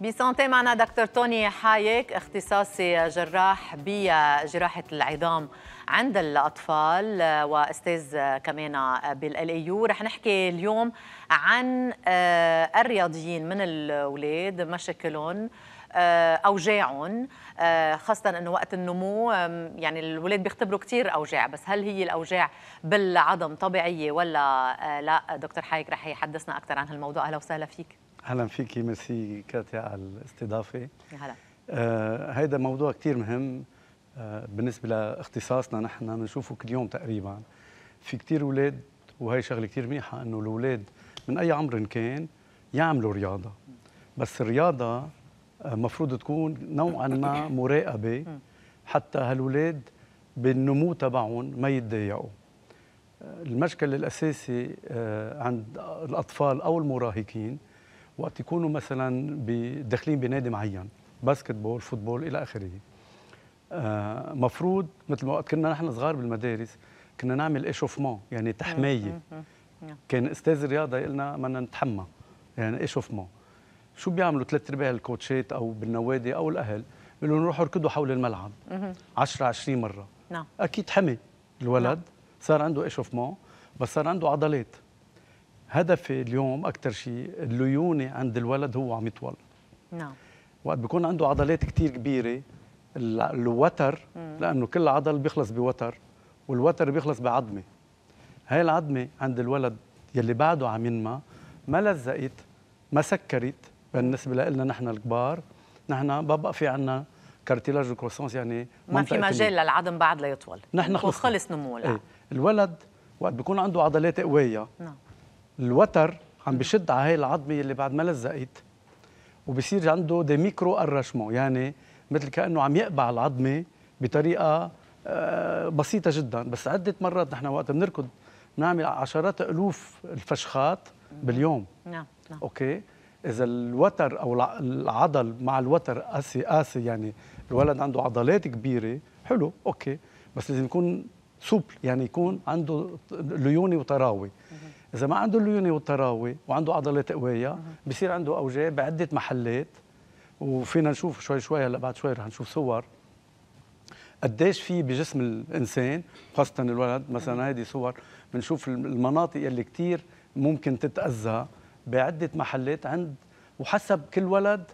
بسانتي معنا دكتور توني حايك اختصاصي جراح بجراحة العظام عند الأطفال آه، وأستاذ آه، كمان آه، بالاليو رح نحكي اليوم عن الرياضيين من الأولاد مشاكلهم اوجاعهم خاصه انه وقت النمو يعني الولاد بيختبروا كثير اوجاع بس هل هي الاوجاع بالعظم طبيعيه ولا لا دكتور حايك رح يحدثنا اكثر عن هالموضوع اهلا وسهلا فيك اهلا فيكي ميرسي كاتيا على الاستضافه هلا آه هيدا موضوع كثير مهم آه بالنسبه لاختصاصنا نحن بنشوفه كل يوم تقريبا في كثير اولاد وهي شغله كثير منيحه انه الاولاد من اي عمر كان يعملوا رياضه بس الرياضه آه، مفروض تكون نوعا ما مراقبه حتى هالولاد بالنمو تبعهم ما يتضايقوا آه، المشكل الاساسي آه، عند الاطفال او المراهقين وقت يكونوا مثلا داخلين بنادي معين باسكت بول فوتبول الى اخره آه، مفروض مثل ما وقت كنا نحن صغار بالمدارس كنا نعمل ايشوفمون يعني تحميه كان استاذ الرياضه يقول لنا بدنا نتحمى يعني ايشوفمون شو بيعملوا ثلاث ارباع الكوتشات او بالنوادي او الاهل بيقولوا نروح اركضوا حول الملعب 10 20 مره نعم اكيد حمي الولد نعم. صار عنده ايشوفمون بس صار عنده عضلات هدفي اليوم اكثر شيء الليونه عند الولد هو عم يطول نعم وقت بيكون عنده عضلات كثير كبيره الوتر لانه كل عضل بيخلص بوتر والوتر بيخلص بعظمه هاي العظمه عند الولد يلي بعده عم ينمى ما لزقت ما سكرت بالنسبه لنا نحن الكبار نحن ببقى في عندنا كارتيلاج كروسونس يعني ما في مجال للعظم بعد ليطول نحن خلص خلص نمو العظم ايه. الولد وقت بيكون عنده عضلات قويه نعم الوتر عم بشد على هي العظمه اللي بعد ما لزقت وبصير عنده دي ميكرو ارشمون يعني مثل كانه عم يقبع العظمه بطريقه آه، بسيطه جدا بس عده مرات نحن وقت بنركض بنعمل عشرات الوف الفشخات باليوم نعم نعم اوكي اذا الوتر او العضل مع الوتر قاسي قاسي يعني الولد عنده عضلات كبيره حلو اوكي بس لازم يكون سوبل يعني يكون عنده ليونه وتراوي اذا ما عنده الليونه والتراوي وعنده عضله قويه بصير عنده اوجاع بعده محلات وفينا نشوف شوي شوي هلا بعد شوي رح نشوف صور قديش في بجسم الانسان خاصه الولد مثلا هذه صور بنشوف المناطق اللي كثير ممكن تتاذى بعده محلات عند وحسب كل ولد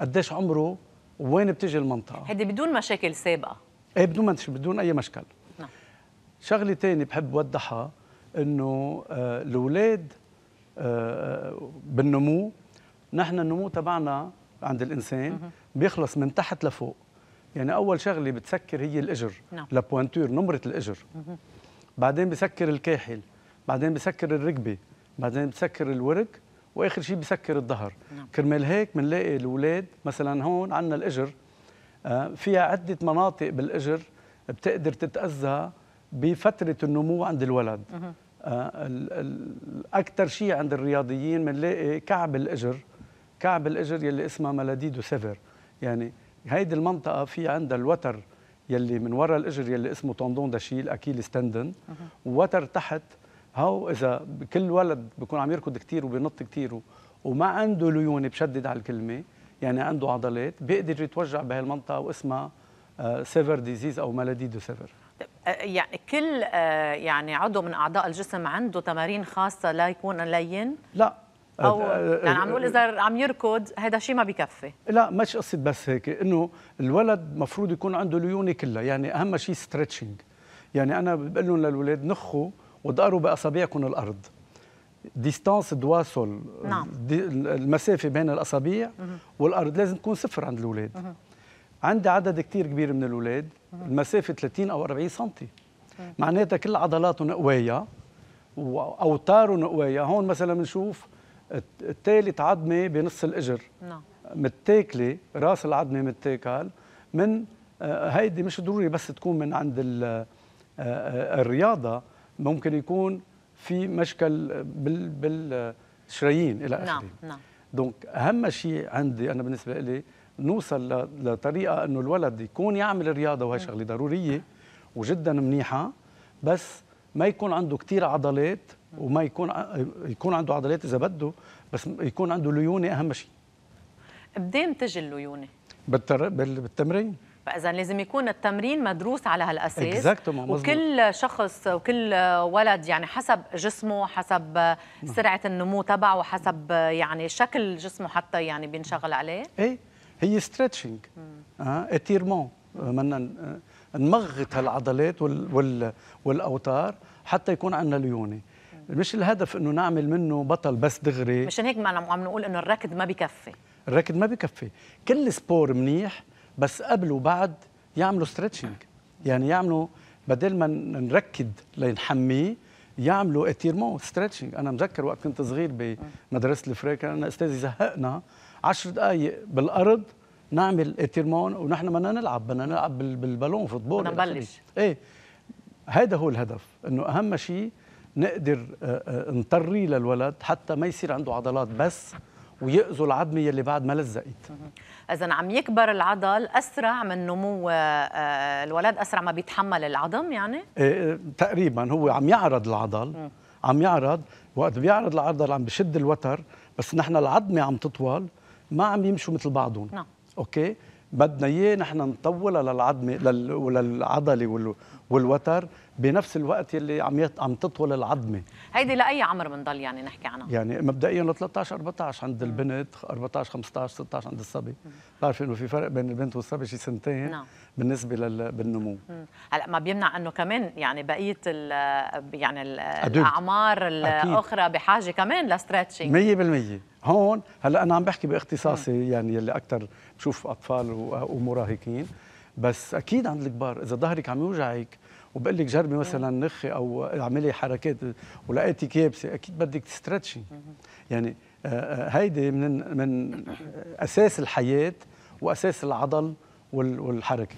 قديش عمره وين بتجي المنطقه هيدي بدون مشاكل سابقه ايه بدون بدون اي مشكل نعم شغله ثانيه بحب وضحها انه آه، الاولاد آه، آه، بالنمو نحن النمو تبعنا عند الانسان بيخلص من تحت لفوق يعني اول شغله بتسكر هي الاجر نعم. لا نمره الاجر بعدين بسكر الكاحل بعدين بسكر الركبه بعدين بسكر الورك واخر شيء بسكر الظهر نعم. كرمال هيك بنلاقي الاولاد مثلا هون عندنا الاجر فيها عده مناطق بالاجر بتقدر تتاذى بفتره النمو عند الولد آه، اكثر شيء عند الرياضيين بنلاقي إيه، كعب الاجر كعب الاجر يلي اسمها ملاديدو سيفر يعني هيدي المنطقه في عندها الوتر يلي من وراء الاجر يلي اسمه توندون داشيل اكيل ستندن ووتر تحت هو اذا كل ولد بيكون عم يركض كثير وبينط كثير وما عنده ليونه بشدد على الكلمه يعني عنده عضلات بيقدر يتوجع بهالمنطقه واسمها آه، سيفر ديزيز او ملاديدو سيفر يعني كل آه، يعني عضو من اعضاء الجسم عنده تمارين خاصه لا يكون لين؟ لا او آه، آه، يعني عم نقول اذا عم يركض هذا شيء ما بكفي لا مش قصه بس هيك انه الولد مفروض يكون عنده ليونه كلها يعني اهم شيء ستريتشنج يعني انا بقول لهم للاولاد نخوا وضاروا باصابعكم الارض ديستانس دواسول نعم. دي المسافه بين الاصابع والارض لازم تكون صفر عند الاولاد عندي عدد كثير كبير من الاولاد المسافه 30 او 40 سم معناتها كل عضلاتهم قويه واوتارهم نقوية هون مثلا بنشوف الثالث عظمه بنص الاجر نعم متاكله راس العظمه متاكل من آه، هيدي مش ضروري بس تكون من عند آه، آه، الرياضه ممكن يكون في مشكل بالشرايين الى اخره نعم نعم دونك اهم شيء عندي انا بالنسبه لي نوصل لطريقه انه الولد يكون يعمل رياضه وهي شغله ضروريه وجدا منيحه بس ما يكون عنده كثير عضلات وما يكون يكون عنده عضلات اذا بده بس يكون عنده ليونه اهم شيء بدين تجي الليونه بالتر... بالتمرين فاذا لازم يكون التمرين مدروس على هالاساس وكل شخص وكل ولد يعني حسب جسمه حسب سرعه النمو تبعه حسب يعني شكل جسمه حتى يعني بينشغل عليه ايه هي ستريتشنج آه اتيرمون آه، بدنا آه، نمغط هالعضلات وال وال والاوتار حتى يكون عندنا ليونه مش الهدف انه نعمل منه بطل بس دغري مشان هيك ما نعم- عم نقول انه الركض ما بكفي الركض ما بكفي كل سبور منيح بس قبل وبعد يعملوا ستريتشنج يعني يعملوا بدل ما نركد لنحميه يعملوا اتيرمون ستريتشنج انا مذكر وقت كنت صغير بمدرسه الفريكا انا استاذي زهقنا 10 دقائق بالارض نعمل اتيرمون ونحن بدنا نلعب بدنا نلعب بالبالون فوتبول بدنا نبلش ايه هذا هو الهدف انه اهم شيء نقدر آه، آه، نطري للولد حتى ما يصير عنده عضلات بس ويأذوا العظم يلي بعد ما لزقت اذا عم يكبر العضل اسرع من نمو آه، الولد اسرع ما بيتحمل العظم يعني إيه, إيه، تقريبا هو عم يعرض العضل عم يعرض وقت بيعرض العضل عم بشد الوتر بس نحن العظمه عم تطول ما عم يمشوا مثل بعضهم نعم اوكي بدنا اياه نحن نطولها للعظمه والوتر بنفس الوقت يلي عم عم تطول العظمه هيدي لاي عمر بنضل يعني نحكي عنها يعني مبدئيا 13 14 عند البنت 14 15 16 عند الصبي بتعرف انه في فرق بين البنت والصبي شي سنتين نعم. بالنسبه لل... بالنمو هلا ما بيمنع انه كمان يعني بقيه ال... يعني ال... الاعمار الاخرى بحاجه كمان لستريتشنج 100% هون هلا انا عم بحكي باختصاصي مم. يعني اللي اكثر بشوف اطفال و... ومراهقين بس اكيد عند الكبار اذا ظهرك عم يوجعك وبقول لك جربي مثلا نخي او اعملي حركات ولقيتي يابسه اكيد بدك تسترتشي يعني آه، آه، هيدي من من اساس الحياه واساس العضل والحركه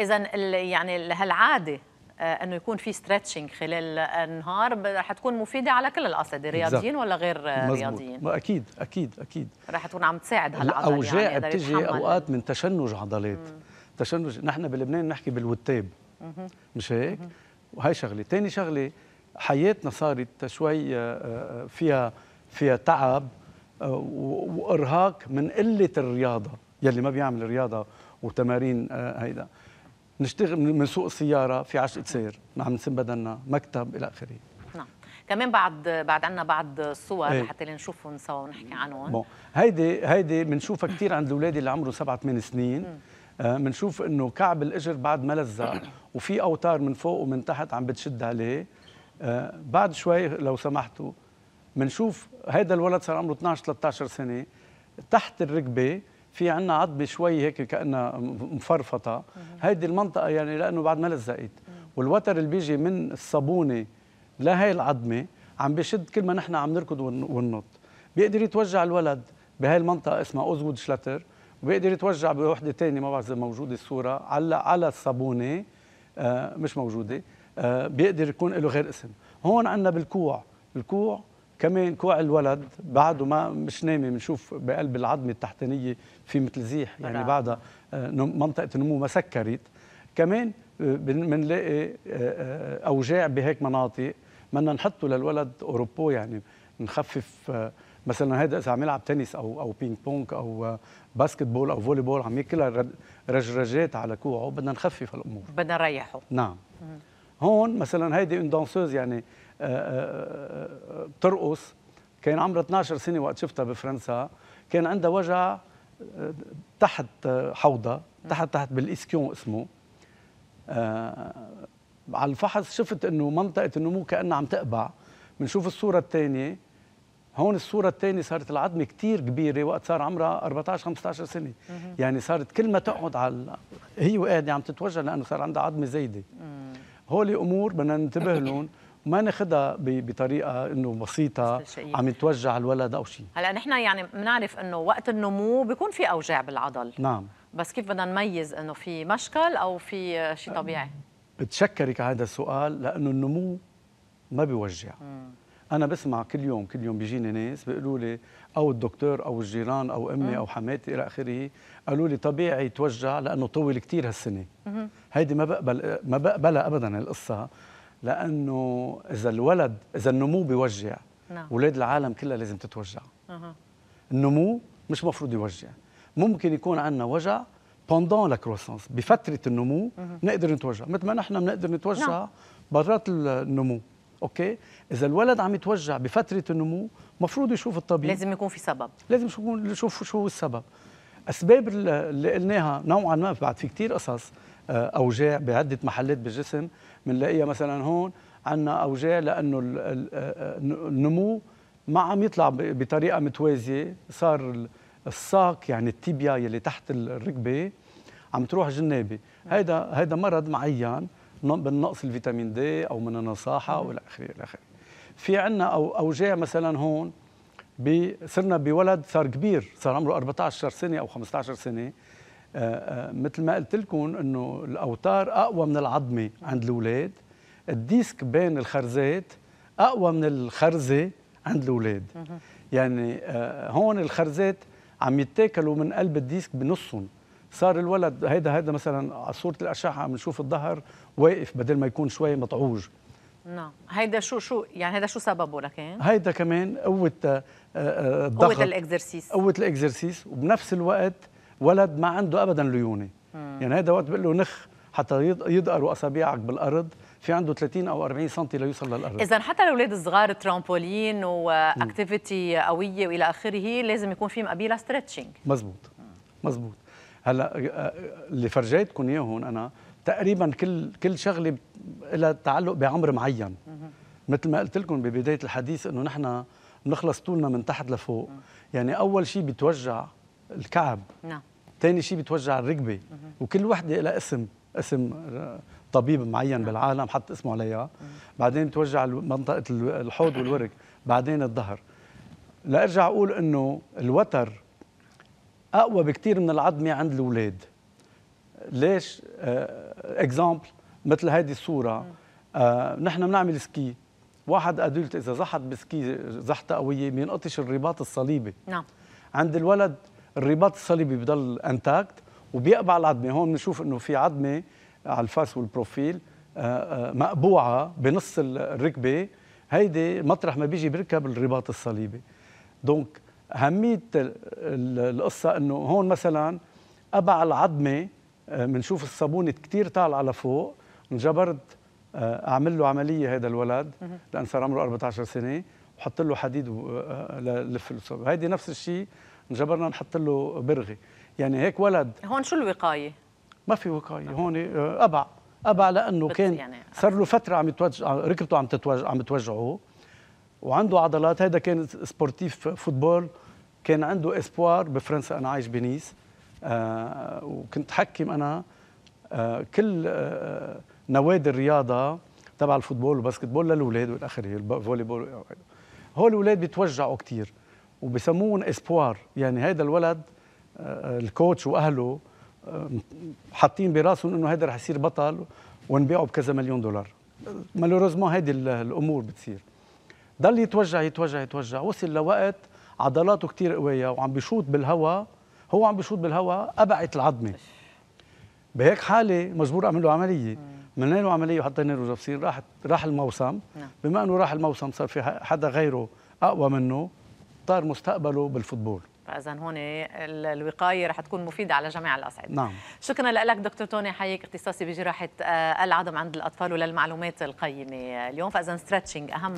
اذا يعني هالعاده آه، انه يكون في ستريتشنج خلال النهار رح تكون مفيده على كل الاصعده رياضيين ولا غير مزبوط. رياضيين اكيد اكيد اكيد رح تكون عم تساعد هالعضله يعني الاوجاع يعني بتجي اوقات من تشنج عضلات مم. تشنج نحن بلبنان نحكي بالوتاب مش هيك وهي شغله ثاني شغله حياتنا صارت شوي آه، آه، فيها فيها تعب آه، وارهاق من قله الرياضه يلي ما بيعمل رياضه وتمارين هيدا نشتغل من سوق السياره في عشق تصير عم نسم بدلنا مكتب الى اخره نعم كمان بعد بعد عنا بعض الصور ايه. حتى نشوفهم سوا ونحكي عنهم هيدي هيدي بنشوفها كثير عند الاولاد اللي عمرهم سبعة ثمان سنين بنشوف آه، انه كعب الاجر بعد ما لزق وفي اوتار من فوق ومن تحت عم بتشد عليه آه، بعد شوي لو سمحتوا بنشوف هيدا الولد صار عمره 12 13 سنه تحت الركبه في عندنا عظمه شوي هيك كانها مفرفطه هيدي المنطقه يعني لانه بعد ما لزقت والوتر اللي بيجي من الصابونه لهي العظمه عم بشد كل ما نحن عم نركض وننط بيقدر يتوجع الولد بهاي المنطقه اسمها اوزوود شلتر وبيقدر يتوجع بوحده ثانيه ما بعرف اذا موجوده الصوره على على الصابونه آه، مش موجوده آه، بيقدر يكون له غير اسم هون عندنا بالكوع الكوع كمان كوع الولد بعده ما مش نامي بنشوف بقلب العظمه التحتانيه في مثل زيح يعني نعم. بعدها آه، منطقه النمو ما سكرت كمان بنلاقي اوجاع بهيك مناطق بدنا نحطه للولد اوروبو يعني نخفف مثلا هذا اذا عم يلعب تنس او او بينج بونج او باسكت آه، بول او فولي بول عم ياكلها رجرجات على كوعه بدنا نخفف الامور بدنا نريحه نعم هون مثلا هيدي اون دانسوز يعني آه، آه، بترقص كان عمرها 12 سنه وقت شفتها بفرنسا كان عندها وجع تحت حوضها تحت تحت بالاسكيون اسمه على الفحص شفت انه منطقه النمو كانها عم تقبع بنشوف الصوره الثانيه هون الصوره الثانيه صارت العظمه كثير كبيره وقت صار عمرها 14 15 سنه يعني صارت كل ما تقعد على هي وقاعده عم تتوجع لانه صار عندها عظمه زايده هول امور بدنا ننتبه لهم ما ناخذها بطريقه انه بسيطه عم يتوجع الولد او شيء هلا نحن يعني بنعرف انه وقت النمو بيكون في اوجاع بالعضل نعم بس كيف بدنا نميز انه في مشكل او في شيء طبيعي بتشكرك على هذا السؤال لانه النمو ما بيوجع مم. انا بسمع كل يوم كل يوم بيجيني ناس بيقولوا لي او الدكتور او الجيران او امي او حماتي الى اخره قالوا لي طبيعي توجع لانه طول كثير هالسنه هيدي ما بقبل ما بقبلها ابدا القصه لانه اذا الولد اذا النمو بيوجع نعم. اولاد العالم كلها لازم تتوجع النمو مش مفروض يوجع ممكن يكون عندنا وجع بوندون لا كروسانس بفتره النمو نقدر نتوجع مثل ما نحن بنقدر نتوجع نعم. برات النمو اوكي اذا الولد عم يتوجع بفتره النمو مفروض يشوف الطبيب لازم يكون في سبب لازم يكون يشوف شو هو السبب اسباب اللي قلناها نوعا ما بعد في كثير قصص آه، اوجاع بعده محلات بالجسم بنلاقيها مثلا هون عندنا اوجاع لانه آه، آه، النمو ما عم يطلع بطريقه متوازيه صار الساق يعني التيبيا يلي تحت الركبه عم تروح جنابي نعم. هيدا هيدا مرض معين من نقص الفيتامين دي او من النصاحه والى اخره الى اخره في عندنا او اوجاع مثلا هون صرنا بولد صار كبير صار عمره 14 سنه او 15 سنه آه، آه، مثل ما قلت لكم انه الاوتار اقوى من العظمه عند الاولاد الديسك بين الخرزات اقوى من الخرزه عند الاولاد يعني آه، هون الخرزات عم يتاكلوا من قلب الديسك بنصهم صار الولد هيدا هيدا مثلا على صوره الاشعه عم نشوف الظهر واقف بدل ما يكون شوي مطعوج نعم هيدا شو شو يعني هيدا شو سببه لكن إيه؟ هيدا كمان قوه آه، آه، الضغط قوه الاكزرسيس قوه الاكزرسيس وبنفس الوقت ولد ما عنده ابدا ليونه يعني هيدا وقت بقول له نخ حتى يدقروا اصابعك بالارض في عنده 30 او 40 سم ليوصل للارض اذا حتى الاولاد الصغار ترامبولين واكتيفيتي قويه والى اخره لازم يكون في مقابلها ستريتشنج مزبوط مزبوط هلا آه، آه، اللي فرجيتكم اياه هون انا تقريبا كل كل شغله لها تعلق بعمر معين مثل ما قلت لكم ببدايه الحديث انه نحن بنخلص طولنا من تحت لفوق يعني اول شيء بتوجع الكعب نعم ثاني شيء بتوجع الركبه وكل وحده لها اسم اسم آه، طبيب معين نعم. بالعالم حط اسمه عليها بعدين بتوجع منطقه الحوض والورك بعدين الظهر لارجع اقول انه الوتر اقوى بكثير من العظمه عند الاولاد ليش اكزامبل آه، مثل هذه الصوره آه نحن بنعمل سكي واحد ادلت اذا زحت بسكي زحته قويه بينقطش الرباط الصليبي نعم عند الولد الرباط الصليبي بضل انتاكت وبيقبع العظمه هون بنشوف انه في عظمه على الفاس والبروفيل آه، آه، مقبوعه بنص الركبه هيدي مطرح ما بيجي بركب الرباط الصليبي دونك اهميه القصه انه هون مثلا ابع العظمه بنشوف آه، الصابونه كثير طالعه لفوق انجبرت آه، اعمل له عمليه هذا الولد لان صار عمره 14 سنه وحط له حديد آه، للف الصابونه هيدي نفس الشيء انجبرنا نحط له برغي يعني هيك ولد هون شو الوقايه ما في وقايه هون ابع ابع لانه كان يعني صار له فتره عم يتوجع ركبته عم تتوجع عم توجعه وعنده عضلات هذا كان سبورتيف فوتبول كان عنده اسبوار بفرنسا انا عايش بنيس آه وكنت حكم انا آه كل آه نوادي الرياضه تبع الفوتبول والباسكتبول للاولاد والاخره الفولي بول هول الاولاد بيتوجعوا كثير وبسموهم اسبوار يعني هذا الولد آه، الكوتش واهله آه، حاطين براسهم انه هذا رح يصير بطل ونبيعه بكذا مليون دولار مالوروزمون هذه الامور بتصير ضل يتوجع يتوجع يتوجع وصل لوقت عضلاته كتير قوية وعم بيشوط بالهواء هو عم بيشوط بالهواء أبعت العظمة بهيك حالة مجبور أعمل له عملية عملنا له عملية وحطينا له جبسين راح راح الموسم نعم. بما أنه راح الموسم صار في حدا غيره أقوى منه طار مستقبله بالفوتبول فاذا هون الوقايه رح تكون مفيده على جميع الاصعده نعم شكرا لك دكتور توني حيك اختصاصي بجراحه آه، العظم عند الاطفال وللمعلومات القيمه اليوم فاذا ستريتشنج اهم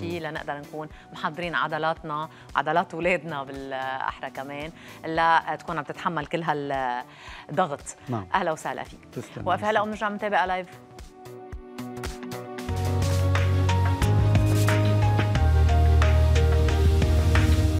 شيء لنقدر نكون محضرين عضلاتنا عضلات اولادنا بالاحرى كمان لتكون عم تتحمل كل هالضغط نعم اهلا وسهلا فيك تسلم وقف هلا ومنرجع نتابع لايف